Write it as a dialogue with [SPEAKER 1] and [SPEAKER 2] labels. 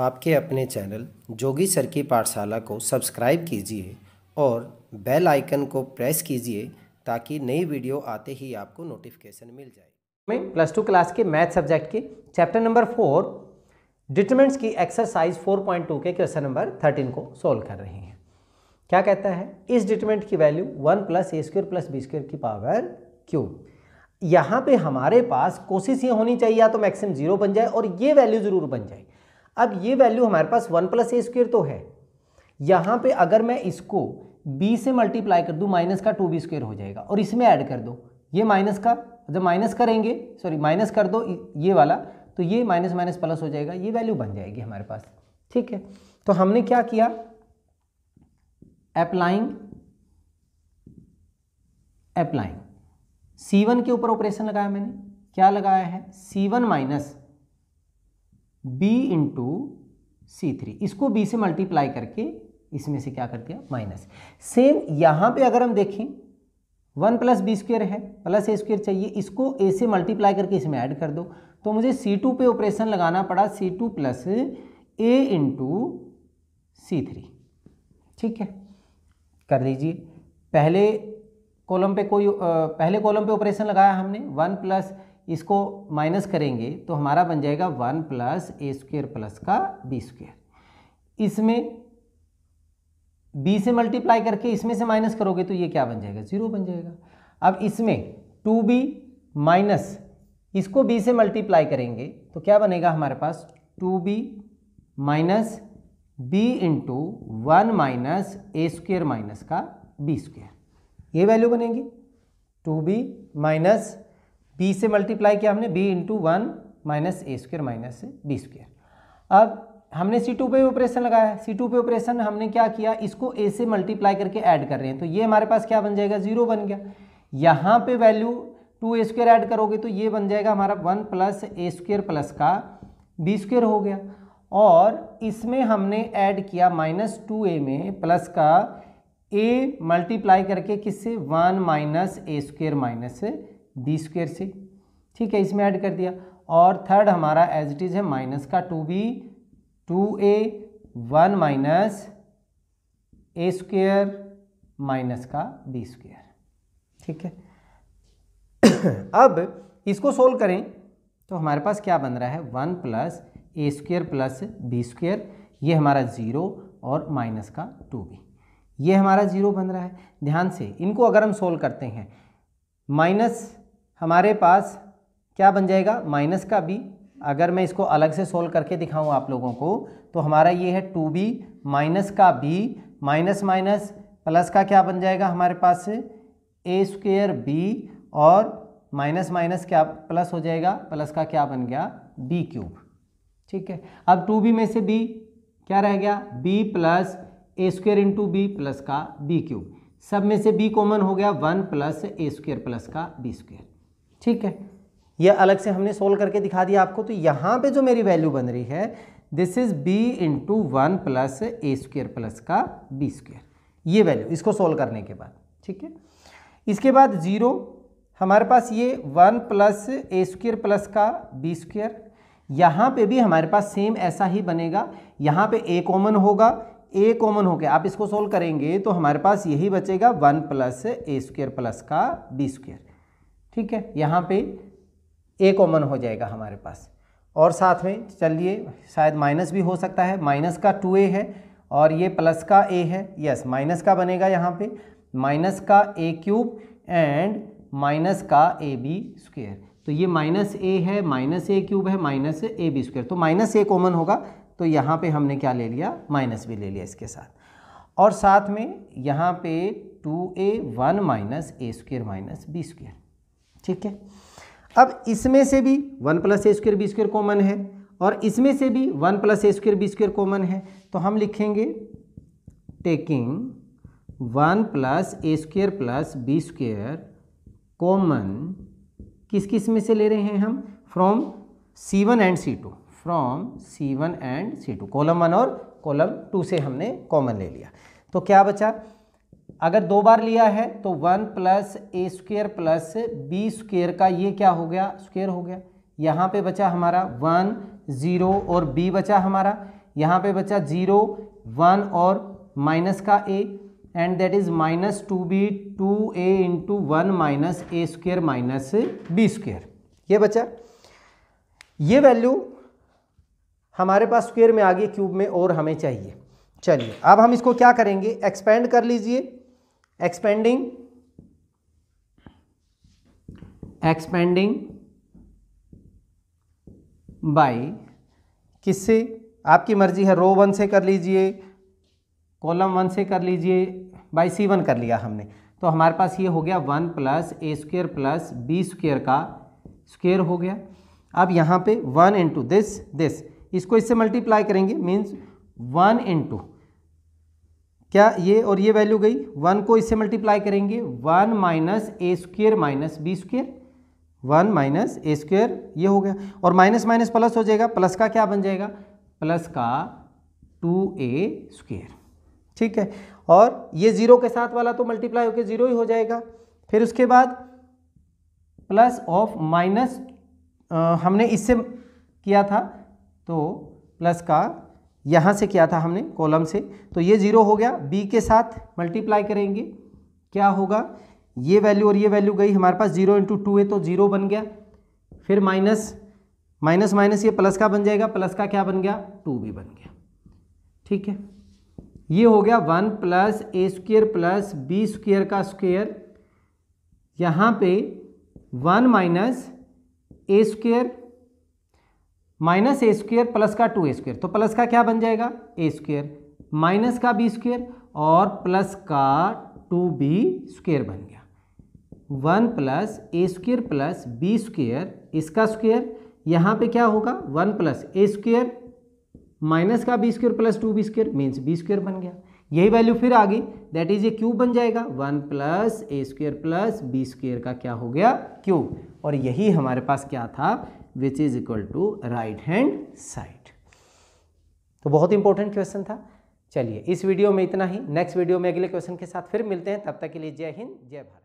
[SPEAKER 1] आपके अपने चैनल जोगी सर की पाठशाला को सब्सक्राइब कीजिए और बेल आइकन को प्रेस कीजिए ताकि नई वीडियो आते ही आपको नोटिफिकेशन मिल जाए में प्लस टू क्लास के मैथ सब्जेक्ट के चैप्टर नंबर फोर डिटर्मेंट्स की एक्सरसाइज 4.2 के क्वेश्चन नंबर 13 को सोल्व कर रहे हैं क्या कहता है इस डिटर्मेंट की वैल्यू वन प्लस ए स्क्र प्लस बी स्क्र की पावर क्यूब यहाँ पे हमारे पास कोशिश ये होनी चाहिए या तो मैक्सिमम जीरो बन जाए और ये वैल्यू ज़रूर बन जाए अब ये वैल्यू हमारे पास वन प्लस ए स्क्वेयर तो है यहाँ पे अगर मैं इसको बी से मल्टीप्लाई कर दूँ माइनस का टू बी स्क्वेयर हो जाएगा और इसमें ऐड कर दो ये माइनस का जब माइनस करेंगे सॉरी माइनस कर दो ये वाला तो ये माइनस माइनस प्लस हो जाएगा ये वैल्यू बन जाएगी हमारे पास ठीक है तो हमने क्या किया अप्लाइंग अप्लाइंग सी वन के ऊपर ऑपरेशन लगाया मैंने क्या लगाया है C one minus B into C three इसको बी से मल्टीप्लाई करके इसमें से क्या कर दिया माइनस सेम यहाँ पे अगर हम देखें वन प्लस बी स्क्वेयर है प्लस ए स्क्वेयर चाहिए इसको ए से मल्टीप्लाई करके इसमें ऐड कर दो तो मुझे सी टू पे ऑपरेशन लगाना पड़ा C two plus A into C three ठीक है कर लीजिए पहले कॉलम पे कोई पहले कॉलम पे ऑपरेशन लगाया हमने वन प्लस इसको माइनस करेंगे तो हमारा बन जाएगा वन प्लस ए स्क्वेयर प्लस का बी स्क्वेयर इसमें बी से मल्टीप्लाई करके इसमें से माइनस करोगे तो ये क्या बन जाएगा जीरो बन जाएगा अब इसमें टू बी माइनस इसको बी से मल्टीप्लाई करेंगे तो क्या बनेगा हमारे पास two B minus B into one minus ए स्क्वेयर माइनस का बी स्क्वेयर ये वैल्यू बनेगी टू बी माइनस पी से मल्टीप्लाई किया हमने बी इंटू वन माइनस ए स्क्वेयर माइनस बी स्क्वेयर अब हमने सी टू पे ऑपरेशन लगाया सी टू पे ऑपरेशन हमने क्या किया इसको ए से मल्टीप्लाई करके ऐड कर रहे हैं तो ये हमारे पास क्या बन जाएगा जीरो बन गया यहाँ पे वैल्यू टू ए स्क्वेयर ऐड करोगे तो ये बन जाएगा हमारा वन प्लस ए स्क्वेयर प्लस का बी स्क्वेयर हो गया और इसमें हमने ऐड किया माइनस टू ए में प्लस का ए मल्टीप्लाई करके किससे वन माइनस ए स्क्वेयर माइनस डी स्क्वेयर से ठीक है इसमें ऐड कर दिया और थर्ड हमारा एज इट इज़ है माइनस का टू बी टू ए वन माइनस ए स्क्वेयर माइनस का बी स्क्वेयर ठीक है अब इसको सोल्व करें तो हमारे पास क्या बन रहा है वन प्लस ए स्क्वेयर प्लस बी स्क्वेयर ये हमारा ज़ीरो और माइनस का टू बी ये हमारा ज़ीरो बन रहा है ध्यान से इनको अगर हम सोल्व करते हैं माइनस हमारे पास क्या बन जाएगा माइनस का बी अगर मैं इसको अलग से सोल्व करके दिखाऊं आप लोगों को तो हमारा ये है टू बी माइनस का बी माइनस माइनस प्लस का क्या बन जाएगा हमारे पास ए स्क्वेयर बी और माइनस माइनस क्या प्लस हो जाएगा प्लस का क्या बन गया बी क्यूब ठीक है अब टू बी में से बी क्या रह गया बी प्लस ए स्क्वेयर इंटू बी प्लस का बी क्यूब सब में से बी कॉमन हो गया वन प्लस ए स्क्वेयर प्लस का बी स्क्वेयर ठीक है ये अलग से हमने सोल्व करके दिखा दिया आपको तो यहाँ पे जो मेरी वैल्यू बन रही है this is b into one plus A square plus का बी स्क्र ये वैल्यू इसको सोल्व करने के बाद ठीक है इसके बाद जीरो हमारे पास ये वन प्लस ए स्क्र प्लस का बी स्क्र यहाँ पर भी हमारे पास सेम ऐसा ही बनेगा यहाँ पे ए कॉमन होगा ए कॉमन गया आप इसको सोल्व करेंगे तो हमारे पास यही बचेगा वन प्लस ए स्क्र प्लस का बी स्क्र ठीक है यहाँ पे ए कॉमन हो जाएगा हमारे पास और साथ में चलिए शायद माइनस भी हो सकता है माइनस का टू ए है और ये प्लस का ए है यस माइनस का बनेगा यहाँ पे माइनस का ए क्यूब एंड माइनस का ए बी स्क्वेयर तो ये माइनस ए है माइनस ए क्यूब है माइनस ए बी स्क्वेयर तो माइनस ए कॉमन होगा तो यहाँ पे हमने क्या ले लिया माइनस भी ले लिया इसके साथ और साथ में यहाँ पे टू ए वन माइनस ए स्क्वेयर माइनस बी स्क्वेयर ठीक है अब इसमें से भी वन प्लस ए स्क्वेयर बी स्क्वेयर कॉमन है और इसमें से भी वन प्लस ए स्क्वेयर बी स्क्वेयर कॉमन है तो हम लिखेंगे टेकिंग वन प्लस ए square plus B square common किस किस में से ले रहे हैं हम from c one and c two from c one and c to column one और कॉलम टू से हमने कॉमन ले लिया तो क्या बचा अगर दो बार लिया है तो वन प्लस ए स्क्वेयर प्लस बी स्क्वेयर का ये क्या हो गया स्क्वेयर हो गया यहाँ पे बचा हमारा वन ज़ीरो और बी बचा हमारा यहाँ पे बचा ज़ीरो वन और माइनस का a and that is minus two B two a into one minus A square minus B square ये बचा ये वैल्यू हमारे पास स्क्वेयर में आ गई क्यूब में और हमें चाहिए चलिए अब हम इसको क्या करेंगे एक्सपेंड कर लीजिए एक्सपेंडिंग एक्सपेंडिंग बाय किससे आपकी मर्जी है रो वन से कर लीजिए कॉलम वन से कर लीजिए बाई सी वन कर लिया हमने तो हमारे पास ये हो गया वन प्लस ए स्क्वेयर प्लस बी स्क्वेयर का स्क्वेयर हो गया अब यहाँ पे वन इंटू दिस दिस इसको इससे मल्टीप्लाई करेंगे मीन्स वन इंटू क्या ये और ये वैल्यू गई वन को इससे मल्टीप्लाई करेंगे वन माइनस ए square minus B square one minus ए स्क्वेयर ये हो गया और माइनस माइनस प्लस हो जाएगा प्लस का क्या बन जाएगा प्लस का टू ए स्क्वेयर ठीक है और ये जीरो के साथ वाला तो मल्टीप्लाई होकर जीरो ही हो जाएगा फिर उसके बाद प्लस ऑफ माइनस हमने इससे किया था तो प्लस का यहाँ से किया था हमने कॉलम से तो ये जीरो हो गया बी के साथ मल्टीप्लाई करेंगे क्या होगा ये वैल्यू और ये वैल्यू गई हमारे पास जीरो इंटू टू है तो जीरो बन गया फिर माइनस माइनस माइनस ये प्लस का बन जाएगा प्लस का क्या बन गया टू भी बन गया ठीक है ये हो गया वन प्लस ए स्क्र प्लस बी स्क्र का स्क्वेयर यहाँ पे वन माइनस ए स्क्वेयर माइनस ए स्क्वेयर प्लस का टू ए स्क्वेयर तो प्लस का क्या बन जाएगा ए स्क्वेयर माइनस का बी स्क्वेयर और प्लस का टू बी स्क्वेयर बन गया वन प्लस ए स्क्वेयर प्लस बी स्क्वेयर इसका स्क्वेयर यहाँ पे क्या होगा वन प्लस ए स्क्वेयर माइनस का B square plus to b square means b square बन गया यही वैल्यू फिर आ गई दैट इज ए क्यूब बन जाएगा वन प्लस ए स्क्वेयर प्लस बी स्क्वेयर का क्या हो गया क्यूब और यही हमारे पास क्या था which is equal to right hand side तो बहुत इंपॉर्टेंट क्वेश्चन था चलिए इस वीडियो में इतना ही नेक्स्ट वीडियो में अगले क्वेश्चन के साथ फिर मिलते हैं तब तक के लिए जय हिंद जय भारत